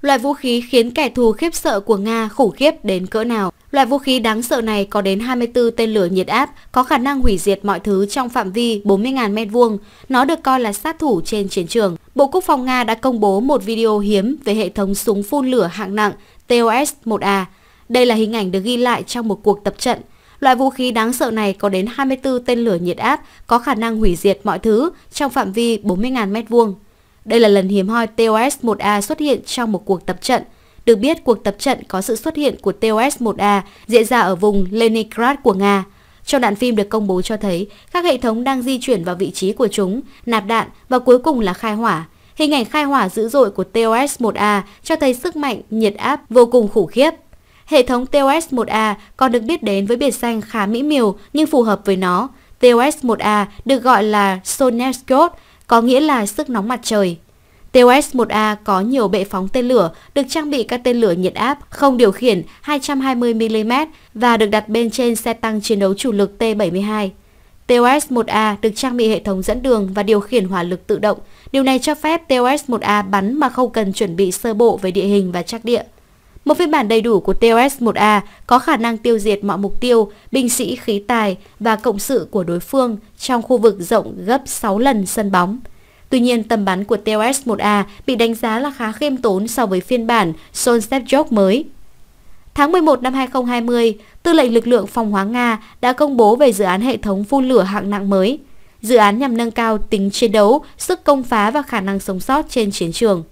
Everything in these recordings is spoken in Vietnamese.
Loại vũ khí khiến kẻ thù khiếp sợ của Nga khủng khiếp đến cỡ nào. Loại vũ khí đáng sợ này có đến 24 tên lửa nhiệt áp, có khả năng hủy diệt mọi thứ trong phạm vi 40.000 m2. Nó được coi là sát thủ trên chiến trường. Bộ Quốc phòng Nga đã công bố một video hiếm về hệ thống súng phun lửa hạng nặng TOS-1A. Đây là hình ảnh được ghi lại trong một cuộc tập trận. Loại vũ khí đáng sợ này có đến 24 tên lửa nhiệt áp, có khả năng hủy diệt mọi thứ trong phạm vi 40.000 m2. Đây là lần hiếm hoi TOS-1A xuất hiện trong một cuộc tập trận. Được biết, cuộc tập trận có sự xuất hiện của TOS-1A diễn ra ở vùng Leningrad của Nga. Trong đoạn phim được công bố cho thấy, các hệ thống đang di chuyển vào vị trí của chúng, nạp đạn và cuối cùng là khai hỏa. Hình ảnh khai hỏa dữ dội của TOS-1A cho thấy sức mạnh, nhiệt áp vô cùng khủng khiếp. Hệ thống TOS-1A còn được biết đến với biệt danh khá mỹ miều nhưng phù hợp với nó. TOS-1A được gọi là Sonetskot, có nghĩa là sức nóng mặt trời. TOS-1A có nhiều bệ phóng tên lửa, được trang bị các tên lửa nhiệt áp không điều khiển 220mm và được đặt bên trên xe tăng chiến đấu chủ lực T-72. TOS-1A được trang bị hệ thống dẫn đường và điều khiển hỏa lực tự động. Điều này cho phép TOS-1A bắn mà không cần chuẩn bị sơ bộ về địa hình và trắc địa. Một phiên bản đầy đủ của TOS-1A có khả năng tiêu diệt mọi mục tiêu, binh sĩ khí tài và cộng sự của đối phương trong khu vực rộng gấp 6 lần sân bóng. Tuy nhiên, tầm bắn của TOS-1A bị đánh giá là khá khiêm tốn so với phiên bản Solstepjok mới. Tháng 11 năm 2020, Tư lệnh lực lượng phòng hóa Nga đã công bố về dự án hệ thống phun lửa hạng nặng mới. Dự án nhằm nâng cao tính chiến đấu, sức công phá và khả năng sống sót trên chiến trường.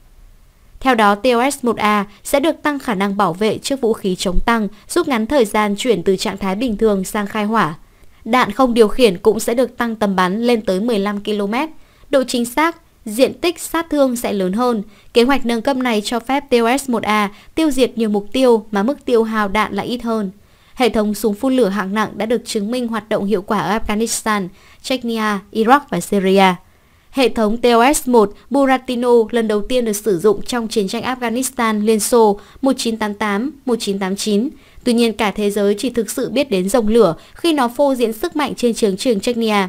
Theo đó, TOS 1A sẽ được tăng khả năng bảo vệ trước vũ khí chống tăng, rút ngắn thời gian chuyển từ trạng thái bình thường sang khai hỏa. Đạn không điều khiển cũng sẽ được tăng tầm bắn lên tới 15 km. Độ chính xác, diện tích sát thương sẽ lớn hơn. Kế hoạch nâng cấp này cho phép TOS 1A tiêu diệt nhiều mục tiêu mà mức tiêu hào đạn lại ít hơn. Hệ thống súng phun lửa hạng nặng đã được chứng minh hoạt động hiệu quả ở Afghanistan, Chechnya, Iraq và Syria. Hệ thống TOS-1 Buratino lần đầu tiên được sử dụng trong chiến tranh Afghanistan Liên Xô 1988-1989. Tuy nhiên cả thế giới chỉ thực sự biết đến dòng lửa khi nó phô diễn sức mạnh trên chiến trường Chechnya.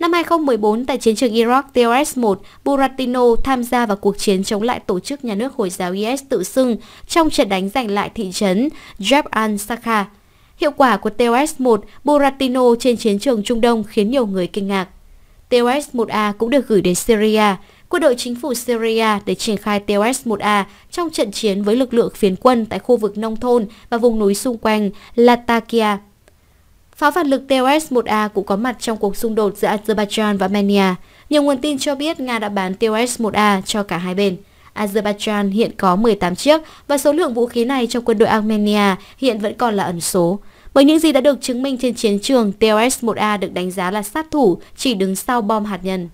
Năm 2014, tại chiến trường Iraq, TOS-1, Buratino tham gia vào cuộc chiến chống lại tổ chức nhà nước Hồi giáo IS tự xưng trong trận đánh giành lại thị trấn Jab al-Sakha. Hiệu quả của TOS-1 Buratino trên chiến trường Trung Đông khiến nhiều người kinh ngạc. TOS-1A cũng được gửi đến Syria, quân đội chính phủ Syria để triển khai TOS-1A trong trận chiến với lực lượng phiến quân tại khu vực nông thôn và vùng núi xung quanh Latakia. Pháo phản lực TOS-1A cũng có mặt trong cuộc xung đột giữa Azerbaijan và Armenia. Nhiều nguồn tin cho biết Nga đã bán TOS-1A cho cả hai bên. Azerbaijan hiện có 18 chiếc và số lượng vũ khí này trong quân đội Armenia hiện vẫn còn là ẩn số. Bởi những gì đã được chứng minh trên chiến trường, TOS-1A được đánh giá là sát thủ chỉ đứng sau bom hạt nhân.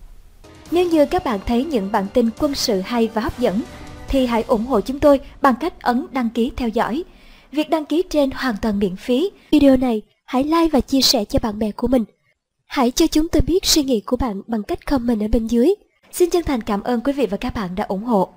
Nếu như các bạn thấy những bản tin quân sự hay và hấp dẫn, thì hãy ủng hộ chúng tôi bằng cách ấn đăng ký theo dõi. Việc đăng ký trên hoàn toàn miễn phí. Video này hãy like và chia sẻ cho bạn bè của mình. Hãy cho chúng tôi biết suy nghĩ của bạn bằng cách comment ở bên dưới. Xin chân thành cảm ơn quý vị và các bạn đã ủng hộ.